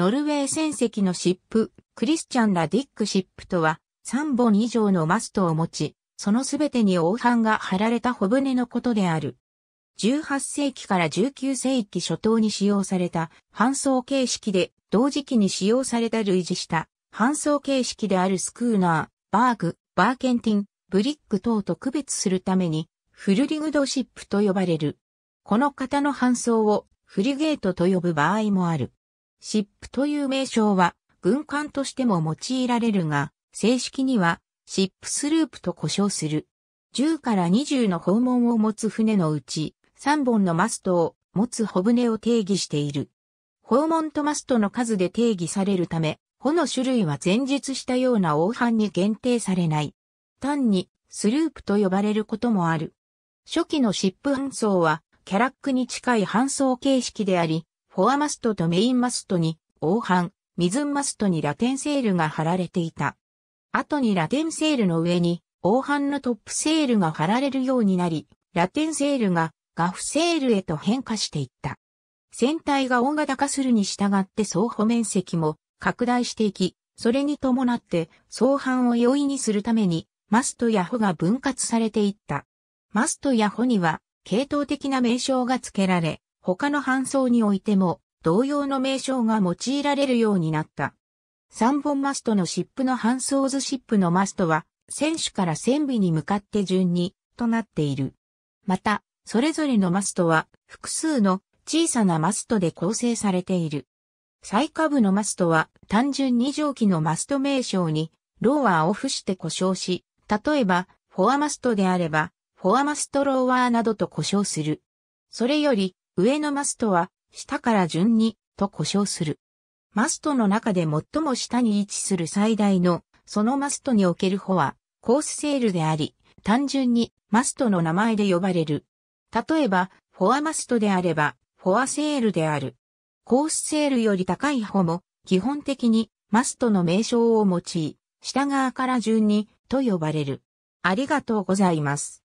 ノルウェー船籍のシップ、クリスチャン・ラディックシップとは、3本以上のマストを持ち、そのすべてに黄斑が貼られた小舟のことである。18世紀から19世紀初頭に使用された、搬送形式で、同時期に使用された類似した、搬送形式であるスクーナー、バーグ、バーケンティン、ブリック等と区別するために、フルリグドシップと呼ばれる。この型の搬送をフリゲートと呼ぶ場合もある。シップという名称は軍艦としても用いられるが、正式にはシップスループと呼称する。10から20の訪問を持つ船のうち、3本のマストを持つ帆船を定義している。訪問とマストの数で定義されるため、帆の種類は前述したような黄帆に限定されない。単にスループと呼ばれることもある。初期のシップ搬送は、キャラックに近い搬送形式であり、フォアマストとメインマストに、黄斑、水マストにラテンセールが貼られていた。後にラテンセールの上に、黄斑のトップセールが貼られるようになり、ラテンセールがガフセールへと変化していった。船体が大型化するに従って双方面積も拡大していき、それに伴って双範を容易にするために、マストやホが分割されていった。マストやホには、系統的な名称が付けられ、他の搬送においても同様の名称が用いられるようになった。三本マストのシップの搬送図シップのマストは、船首から船尾に向かって順に、となっている。また、それぞれのマストは、複数の小さなマストで構成されている。最下部のマストは、単純二条機のマスト名称に、ローワーを付して故障し、例えば、フォアマストであれば、フォアマストローワーなどと故障する。それより、上のマストは下から順にと呼称する。マストの中で最も下に位置する最大のそのマストにおける穂はコースセールであり、単純にマストの名前で呼ばれる。例えば、フォアマストであれば、フォアセールである。コースセールより高い穂も基本的にマストの名称を用い、下側から順にと呼ばれる。ありがとうございます。